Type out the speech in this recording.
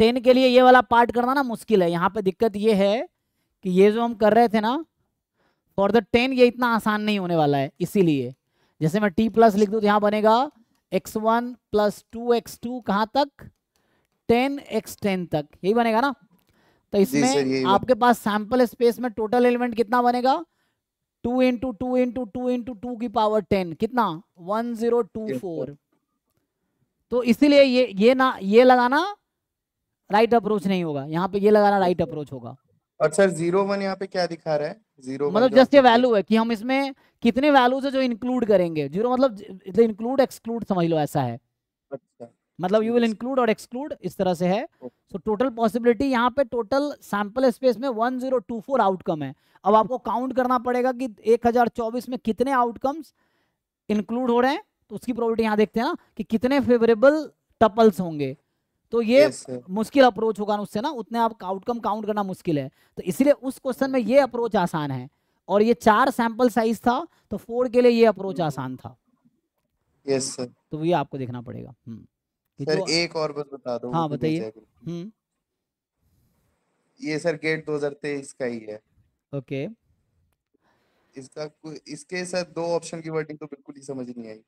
Ten के लिए ये वाला पार्ट करना ना मुश्किल है यहाँ पे दिक्कत ये है कि ये जो हम कर रहे थे ना फॉर द टेन ये इतना आसान नहीं होने वाला है इसीलिए जैसे मैं टी प्लस लिख दू तो यहाँ बनेगा x one plus two x two कहाँ तक टेन एक्स टेन तक यही बनेगा ना तो इसमें आपके पास सैंपल स्पेस में टोटल एलिमेंट कितना बनेगा two into two into two into two की पावर टेन कितना वन जीरो टू फोर तो इसीलिए ये ये ना ये लगाना राइट अप्रोच नहीं होगा यहाँ पे ये लगाना राइट अप्रोच होगा और सर जीरो वन यहाँ पे क्या दिखा रहा है जीरो मतलब जस्ट ये वैल्यू है कि हम इसमें कितने वैल्यूज है जो इंक्लूड करेंगे जीरो मतलब इंक्लूड एक्सक्लूड समझ लो ऐसा है अच्छा मतलब यू विल इंक्लूड और एक्सक्लूड इस तरह से है सो टोटल पॉसिबिलिटी यहाँ पे टोटल सैंपल स्पेस में 1024 आउटकम है अब आपको काउंट करना पड़ेगा कि 1024 में कितने आउटकम्स इंक्लूड हो रहे हैं तो उसकी प्रोबेबिलिटी यहाँ देखते हैं ना कि कितने फेवरेबल टपल्स होंगे तो ये मुश्किल अप्रोच होगा ना उससे ना उतने आप आउटकम काउंट करना मुश्किल है तो इसलिए उस क्वेश्चन में ये अप्रोच आसान है और ये चार सैंपल साइज था तो फोर के लिए ये अप्रोच आसान था यस सर तो ये आपको देखना पड़ेगा सर हम्म। तो, एक और बस बता हाँ, हम्म। दो हाँ बताइए ये सर गेट दो हजार तेईस का ही है ओके इसका इसके सर दो ऑप्शन की वर्डिंग तो बिल्कुल ही समझ नहीं आई